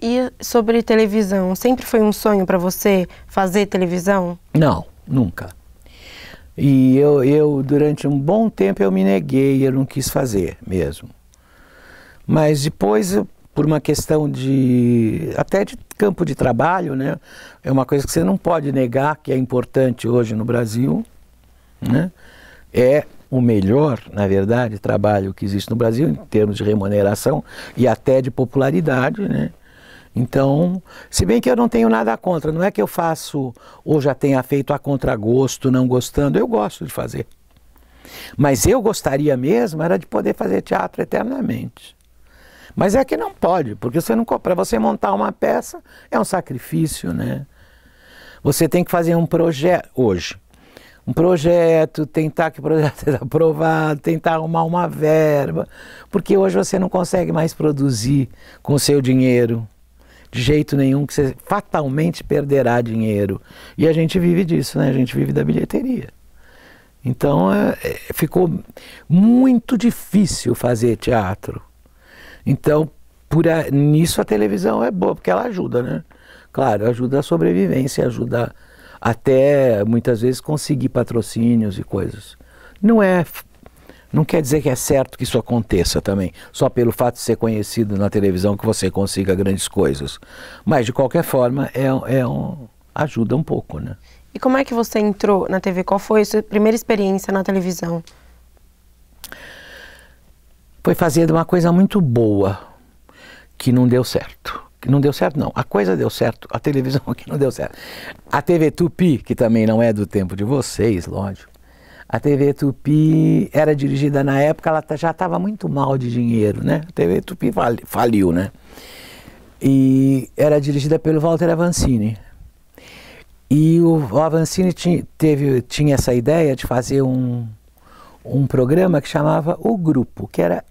E sobre televisão, sempre foi um sonho para você fazer televisão? Não, nunca. E eu, eu, durante um bom tempo, eu me neguei, eu não quis fazer mesmo. Mas depois, por uma questão de, até de campo de trabalho, né? É uma coisa que você não pode negar que é importante hoje no Brasil, né? É o melhor, na verdade, trabalho que existe no Brasil em termos de remuneração e até de popularidade, né? Então, se bem que eu não tenho nada contra, não é que eu faço ou já tenha feito a contragosto, não gostando, eu gosto de fazer. Mas eu gostaria mesmo era de poder fazer teatro eternamente. Mas é que não pode, porque você não para você montar uma peça é um sacrifício, né? Você tem que fazer um projeto hoje. Um projeto, tentar que o projeto seja aprovado, tentar arrumar uma verba, porque hoje você não consegue mais produzir com o seu dinheiro de jeito nenhum que você fatalmente perderá dinheiro. E a gente vive disso, né? A gente vive da bilheteria. Então é, é, ficou muito difícil fazer teatro. Então, por a, nisso a televisão é boa, porque ela ajuda, né? Claro, ajuda a sobrevivência, ajuda até muitas vezes conseguir patrocínios e coisas. Não é não quer dizer que é certo que isso aconteça também, só pelo fato de ser conhecido na televisão que você consiga grandes coisas. Mas, de qualquer forma, é, é um, ajuda um pouco, né? E como é que você entrou na TV? Qual foi a sua primeira experiência na televisão? Foi fazer uma coisa muito boa, que não deu certo. Que não deu certo, não. A coisa deu certo, a televisão que não deu certo. A TV Tupi, que também não é do tempo de vocês, lógico a TV Tupi era dirigida na época, ela já estava muito mal de dinheiro, né? A TV Tupi faliu, né? E era dirigida pelo Walter Avancini. E o Avancini tinha, teve, tinha essa ideia de fazer um, um programa que chamava O Grupo, que era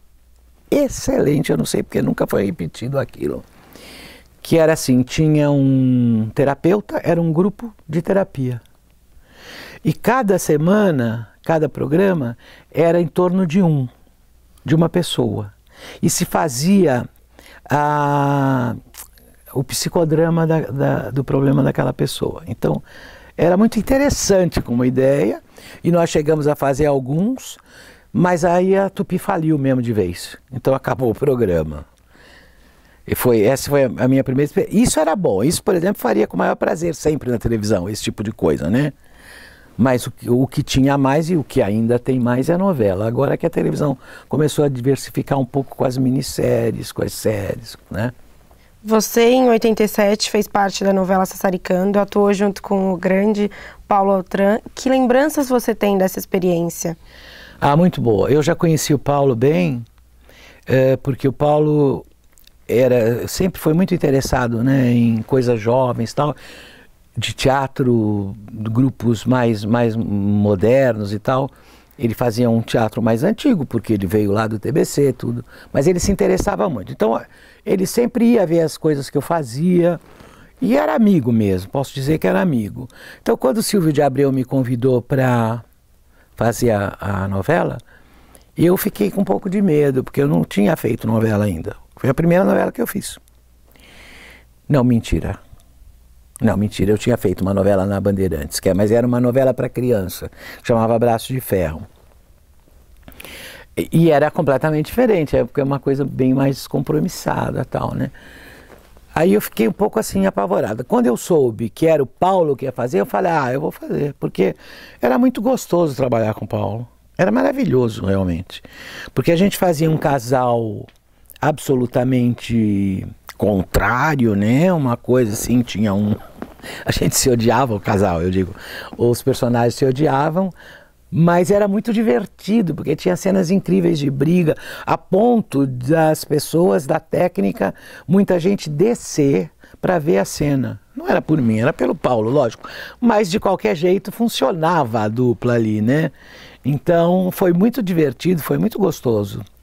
excelente, eu não sei porque nunca foi repetido aquilo. Que era assim, tinha um terapeuta, era um grupo de terapia. E cada semana, cada programa era em torno de um, de uma pessoa. E se fazia a, o psicodrama da, da, do problema daquela pessoa. Então, era muito interessante como ideia, e nós chegamos a fazer alguns, mas aí a Tupi faliu mesmo de vez. Então acabou o programa. E foi, essa foi a minha primeira experiência. Isso era bom. Isso, por exemplo, faria com o maior prazer sempre na televisão, esse tipo de coisa, né? Mas o que, o que tinha mais e o que ainda tem mais é a novela. Agora é que a televisão começou a diversificar um pouco com as minisséries, com as séries, né? Você, em 87, fez parte da novela Sassaricando, atuou junto com o grande Paulo Altran. Que lembranças você tem dessa experiência? Ah, muito boa. Eu já conheci o Paulo bem, é, porque o Paulo era sempre foi muito interessado né, em coisas jovens e tal de teatro, grupos mais, mais modernos e tal. Ele fazia um teatro mais antigo, porque ele veio lá do TBC tudo. Mas ele se interessava muito. Então, ele sempre ia ver as coisas que eu fazia. E era amigo mesmo, posso dizer que era amigo. Então, quando o Silvio de Abreu me convidou para fazer a, a, novela, eu fiquei com um pouco de medo, porque eu não tinha feito novela ainda. Foi a primeira novela que eu fiz. Não, mentira. Não, mentira, eu tinha feito uma novela na Bandeirantes, que é, mas era uma novela para criança, chamava Braço de Ferro. E, era completamente diferente, é porque é uma coisa bem mais descompromissada tal, né? Aí eu fiquei um pouco assim apavorada. Quando eu soube que era o Paulo que ia fazer, eu falei, ah, eu vou fazer, porque era muito gostoso trabalhar com o Paulo. Era maravilhoso, realmente. Porque a gente fazia um casal absolutamente contrário, né? Uma coisa assim, tinha um a gente se odiava, o casal, eu digo. Os personagens se odiavam, mas era muito divertido, porque tinha cenas incríveis de briga, a ponto das pessoas da técnica, muita gente descer para ver a cena. Não era por mim, era pelo Paulo, lógico. Mas de qualquer jeito funcionava a dupla ali, né? Então foi muito divertido, foi muito gostoso.